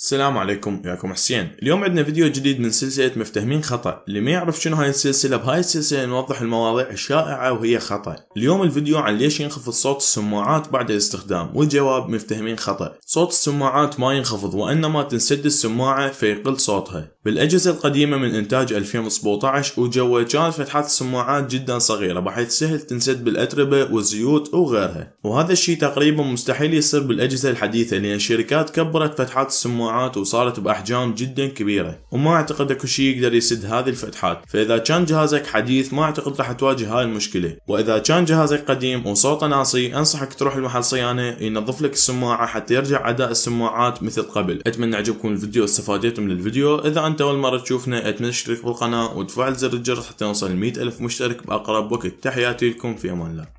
السلام عليكم ياكم حسين اليوم عندنا فيديو جديد من سلسلة مفتهمين خطأ اللي ما يعرف شنو هاي السلسلة بهاي السلسلة نوضح المواضيع الشائعة وهي خطأ اليوم الفيديو عن ليش ينخفض صوت السماعات بعد الاستخدام والجواب مفتهمين خطأ صوت السماعات ما ينخفض وإنما تنسد السماعة فيقل صوتها بالأجهزة القديمة من إنتاج 2017 وجوه كانت فتحات السماعات جدا صغيرة بحيث سهل تنسد بالأتربة والزيوت وغيرها وهذا الشيء تقريبا مستحيل يصير بالأجهزة الحديثة لأن الشركات كبرت فتحات السماعات مجموعات وصارت باحجام جدا كبيره وما اعتقد اكو شيء يقدر يسد هذه الفتحات فاذا كان جهازك حديث ما اعتقد راح تواجه هاي المشكله واذا كان جهازك قديم وصوته ناصي انصحك تروح لمحل صيانه ينظف لك السماعه حتى يرجع اداء السماعات مثل قبل اتمنى عجبكم الفيديو استفاديتم من الفيديو اذا انت اول مره تشوفنا اتمنى تشترك بالقناه وتفعل زر الجرس حتى نوصل 100 الف مشترك باقرب وقت تحياتي لكم في امان الله